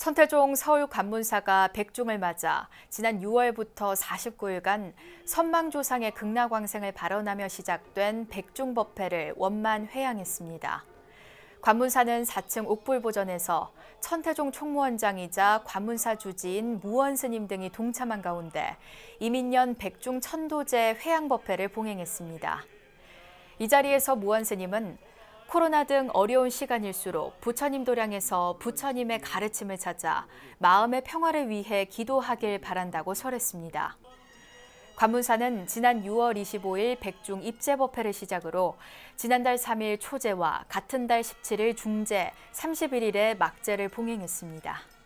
천태종 서울 관문사가 백중을 맞아 지난 6월부터 49일간 선망조상의 극락왕생을 발언하며 시작된 백중 법회를 원만 회양했습니다. 관문사는 4층 옥불보전에서 천태종 총무원장이자 관문사 주지인 무원스님 등이 동참한 가운데 이민년 백중 천도제 회양법회를 봉행했습니다. 이 자리에서 무원스님은 코로나 등 어려운 시간일수록 부처님 도량에서 부처님의 가르침을 찾아 마음의 평화를 위해 기도하길 바란다고 설했습니다. 관문사는 지난 6월 25일 백중 입제법회를 시작으로 지난달 3일 초제와 같은 달 17일 중제, 31일에 막제를 봉행했습니다.